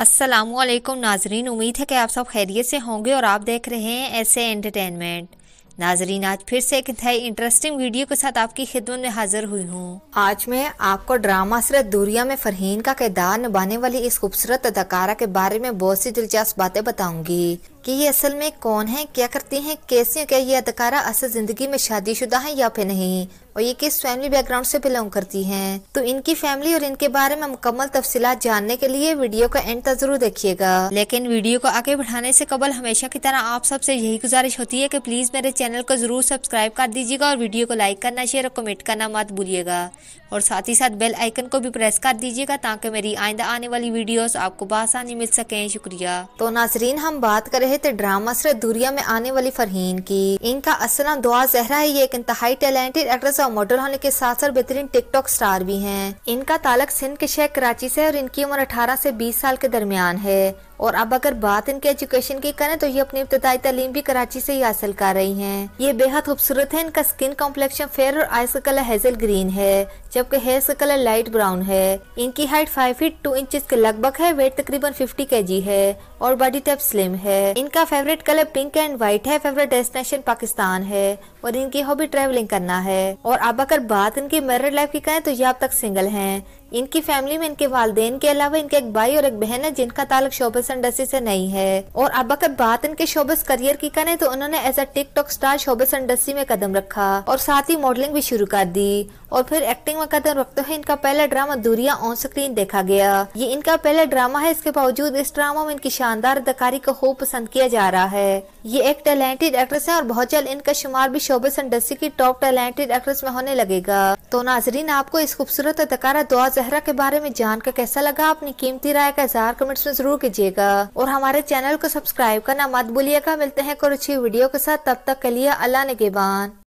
असलम नाजरीन उम्मीद है कि आप सब खैरियत से होंगे और आप देख रहे हैं ऐसे एंटरटेनमेंट नाजरीन आज फिर से एक इंतहाई इंटरेस्टिंग वीडियो के साथ आपकी खिदमत में हाजिर हुई हूँ आज मैं आपको ड्रामा सिर्फ दूरिया में फरहीन का किरदार निभाने वाली इस खूबसूरत अदाकारा के बारे में बहुत सी दिलचस्प बातें बताऊंगी कि ये असल में कौन है क्या करती हैं कैसे क्या ये अदकारा असल जिंदगी में शादीशुदा है या फिर नहीं और ये किस फैमिली बैकग्राउंड से बिलोंग करती हैं तो इनकी फैमिली और इनके बारे में मुकम्मल तफसी जानने के लिए वीडियो का एंड तक जरूर देखिएगा लेकिन वीडियो को आगे बढ़ाने से कबल हमेशा की तरह आप सबसे यही गुजारिश होती है कि प्लीज मेरे चैनल को जरूर सब्सक्राइब कर दीजिएगा और वीडियो को लाइक करना शेयर और कमेंट करना मत भूलिएगा और साथ ही साथ बेल आइकन को भी प्रेस कर दीजिएगा ताकि मेरी आइंदा आने वाली वीडियो आपको बासानी मिल सके शुक्रिया तो नाजरीन हम बात करें रहे थे ड्रामा से दूरिया में आने वाली फरहीन की इनका असला दुआ जहरा है ये एक इंतहाई टैलेंटेड एक्ट्रेस और मॉडल होने के साथ साथ बेहतरीन टिकटॉक स्टार भी है इनका तालक सिंध के शहर कराची से है और इनकी उम्र अठारह से बीस साल के दरमियान है और अब अगर बात इनके एजुकेशन की करें तो ये अपनी इब्तदाई तलीम भी कराची से ही हासिल कर रही हैं। ये बेहद खूबसूरत है इनका स्किन कॉम्प्लेक्शन फेयर और आइस का कलर हेजल ग्रीन है जबकि हेयर का कलर लाइट ब्राउन है इनकी height five feet two inch के लगभग है वेट तकरीबन फिफ्टी के जी है और बॉडी टाइप स्लिम है इनका favourite colour pink and white है फेवरेट डेस्टिनेशन पाकिस्तान है और इनकी हॉबी ट्रेवलिंग करना है और अब अगर बात इनकी मैरिड लाइफ की करें तो ये अब तक सिंगल हैं इनकी फैमिली में इनके वालदेन के अलावा इनके एक भाई और एक बहन है जिनका ताल्लुक शोबस इंडस्ट्री से नहीं है और अब अगर बात इनके शोबस करियर की करें तो उन्होंने as a TikTok star showbiz industry में कदम रखा और साथ ही मॉडलिंग भी शुरू कर दी और फिर एक्टिंग में कदम रखते हुए इनका पहला ड्रामा दूरिया ऑन स्क्रीन देखा गया ये इनका पहला ड्रामा है इसके बावजूद इस ड्रामा में इनकी शानदार अदाकारी को खूब पसंद किया जा रहा है ये एक टैलेंटेड एक्ट्रेस है और बहुत जल्द इनका शुमार भी शोबे इंडस्ट्री की टॉप टैलेंटेड एक्ट्रेस में होने लगेगा तो नाजरीन आपको इस खूबसूरत अदकारा दुआ जहरा के बारे में जानकर कैसा लगा अपनी कीमती राय का इजहार कमेंट्स में जरूर कीजिएगा और हमारे चैनल को सब्सक्राइब करना मत भूलिएगा मिलते हैं कुछ वीडियो के साथ तब तक के लिए अल्लाह ने